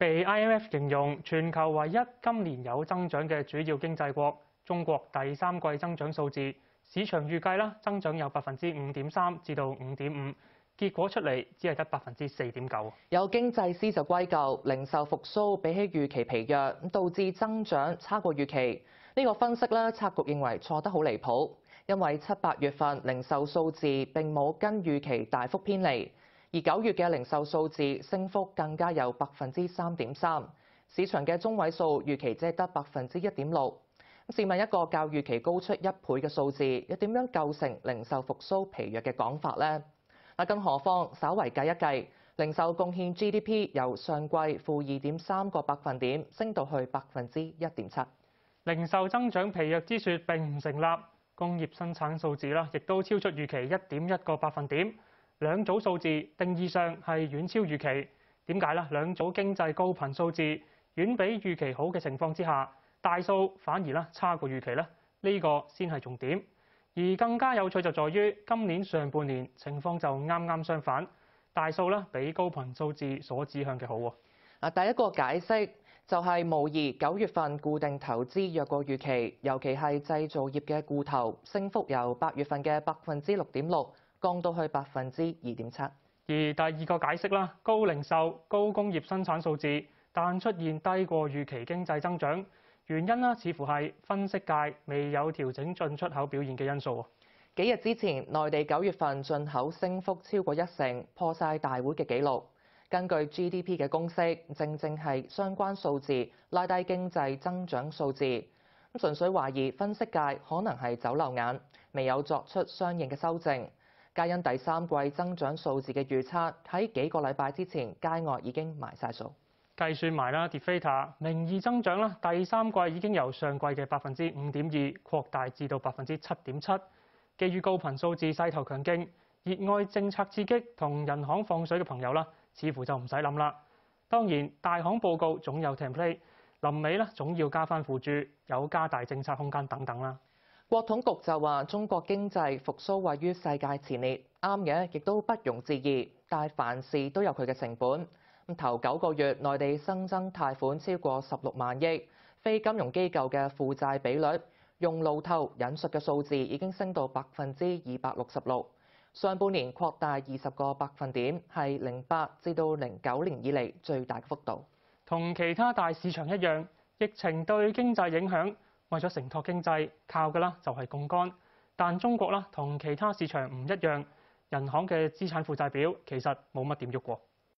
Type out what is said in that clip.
被 IMF 形容全球唯一今年有增長嘅主要經濟國，中國第三季增長數字，市場預計啦增長有百分之五點三至到五點五，結果出嚟只係得百分之四點九。有經濟師就歸咎零售復甦比起預期疲弱，導致增長差過預期。呢個分析咧，策局認為錯得好離譜，因為七八月份零售數字並冇跟預期大幅偏離。而九月嘅零售數字升幅更加有百分之三點三，市場嘅中位數預期只係得百分之一點六。試問一個較預期高出一倍嘅數字，又點樣構成零售復甦疲弱嘅講法呢？嗱，更何況稍為計一計，零售貢獻 GDP 由上季負二點三個百分點，升到去百分之一點七，零售增長疲弱之説並唔成立。工業生產數字啦，亦都超出預期一點一個百分點。兩組數字定義上係遠超預期，點解呢？兩組經濟高頻數字遠比預期好嘅情況之下，大數反而咧差過預期呢？呢個先係重點。而更加有趣就在於今年上半年情況就啱啱相反，大數咧比高頻數字所指向嘅好喎。啊，第一個解釋就係無疑九月份固定投資弱過預期，尤其係製造業嘅固投升幅由八月份嘅百分之六點六。降到去百分之二点七，而第二个解释啦，高零售、高工业生产数字，但出现低过预期经济增长，原因啦，似乎系分析界未有调整进出口表现嘅因素。几日之前，内地九月份进口升幅超过一成，破晒大会嘅记录。根据 GDP 嘅公式，正正系相关数字拉低经济增长数字。咁纯粹怀疑分析界可能系走漏眼，未有作出相应嘅修正。皆因第三季增長數字嘅預測，喺幾個禮拜之前街外已經埋晒數，計算埋啦，d e t a 名義增長啦，第三季已經由上季嘅百分之五點二擴大至到百分之七點七，基於高頻數字勢頭強勁，熱愛政策刺激同人行放水嘅朋友啦，似乎就唔使諗啦。當然，大行報告總有 template，臨尾咧總要加翻附註，有加大政策空間等等啦。國統局就話：中國經濟復甦位於世界前列，啱嘅，亦都不容置疑。但凡事都有佢嘅成本。咁頭九個月，內地新增貸款超過十六萬億，非金融機構嘅負債比率，用路透引述嘅數字已經升到百分之二百六十六，上半年擴大二十個百分點，係零八至到零九年以嚟最大幅度。同其他大市場一樣，疫情對經濟影響。為咗承托經濟，靠嘅啦就係貢幹。但中國啦同其他市場唔一樣，人行嘅資產負債表其實冇乜點喐過。